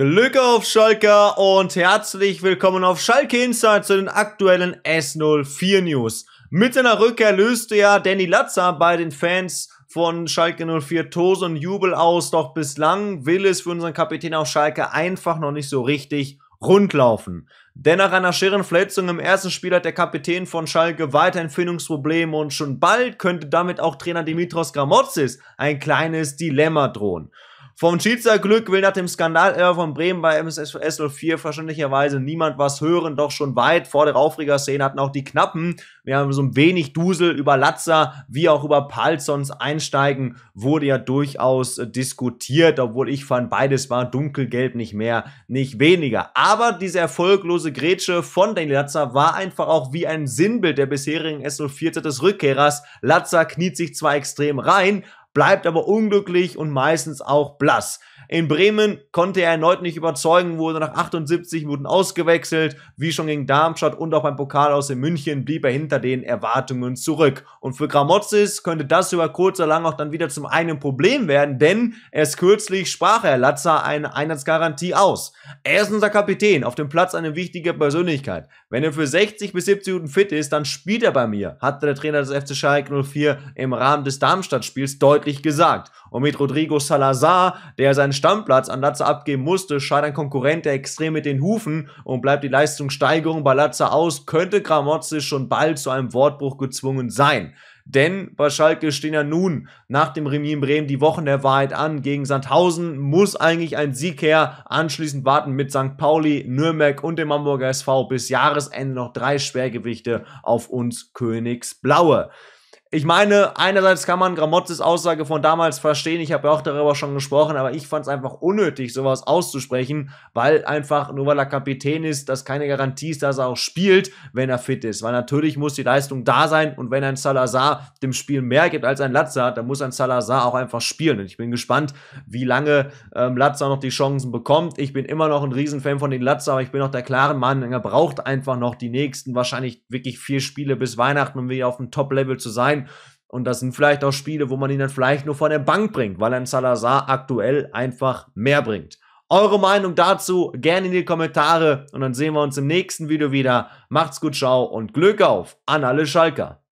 Glück auf Schalke und herzlich willkommen auf Schalke Insight zu den aktuellen S04 News. Mit seiner Rückkehr löste ja Danny Latzer bei den Fans von Schalke 04 Tose und Jubel aus, doch bislang will es für unseren Kapitän auf Schalke einfach noch nicht so richtig rundlaufen. Denn nach einer schweren Verletzung im ersten Spiel hat der Kapitän von Schalke weiterhin Findungsprobleme und schon bald könnte damit auch Trainer Dimitros Gramotzis ein kleines Dilemma drohen. Vom Schiedserglück will nach dem Skandal von Bremen bei MSS 04 verständlicherweise niemand was hören, doch schon weit vor der Aufregerszene hatten auch die Knappen, wir haben so ein wenig Dusel über Latzer, wie auch über Palzons Einsteigen, wurde ja durchaus äh, diskutiert, obwohl ich fand, beides war dunkelgelb, nicht mehr, nicht weniger. Aber diese erfolglose Grätsche von Daniel Latzer war einfach auch wie ein Sinnbild der bisherigen s 4 des Rückkehrers. Latzer kniet sich zwar extrem rein, bleibt aber unglücklich und meistens auch blass. In Bremen konnte er erneut nicht überzeugen, wurde nach 78 Minuten ausgewechselt. Wie schon gegen Darmstadt und auch beim Pokal aus in München blieb er hinter den Erwartungen zurück. Und für Gramozis könnte das über kurz oder lang auch dann wieder zum einen Problem werden, denn erst kürzlich sprach er Latzer eine Einsatzgarantie aus. Er ist unser Kapitän, auf dem Platz eine wichtige Persönlichkeit. Wenn er für 60 bis 70 Minuten fit ist, dann spielt er bei mir, hatte der Trainer des FC Schalke 04 im Rahmen des Darmstadt-Spiels deutlich gesagt. Und mit Rodrigo Salazar, der seinen Stammplatz an Latza abgeben musste, scheint ein Konkurrent der extrem mit den Hufen und bleibt die Leistungssteigerung bei Latza aus, könnte Gramozzi schon bald zu einem Wortbruch gezwungen sein. Denn bei Schalke stehen ja nun nach dem Remis in Bremen die Wochen der Wahrheit an. Gegen Sandhausen muss eigentlich ein Sieg her. Anschließend warten mit St. Pauli, Nürnberg und dem Hamburger SV bis Jahresende noch drei Schwergewichte auf uns Königsblaue ich meine, einerseits kann man Gramotzes Aussage von damals verstehen, ich habe ja auch darüber schon gesprochen, aber ich fand es einfach unnötig, sowas auszusprechen, weil einfach, nur weil er Kapitän ist, das keine Garantie ist, dass er auch spielt, wenn er fit ist. Weil natürlich muss die Leistung da sein und wenn ein Salazar dem Spiel mehr gibt als ein Latza, dann muss ein Salazar auch einfach spielen. Und ich bin gespannt, wie lange ähm, Latza noch die Chancen bekommt. Ich bin immer noch ein Riesenfan von den Latza, aber ich bin auch der klaren Mann, er braucht einfach noch die nächsten, wahrscheinlich wirklich vier Spiele bis Weihnachten, um wieder auf dem Top-Level zu sein rein. Und das sind vielleicht auch Spiele, wo man ihn dann vielleicht nur von der Bank bringt, weil ein Salazar aktuell einfach mehr bringt. Eure Meinung dazu gerne in die Kommentare und dann sehen wir uns im nächsten Video wieder. Macht's gut, ciao und Glück auf an alle Schalker.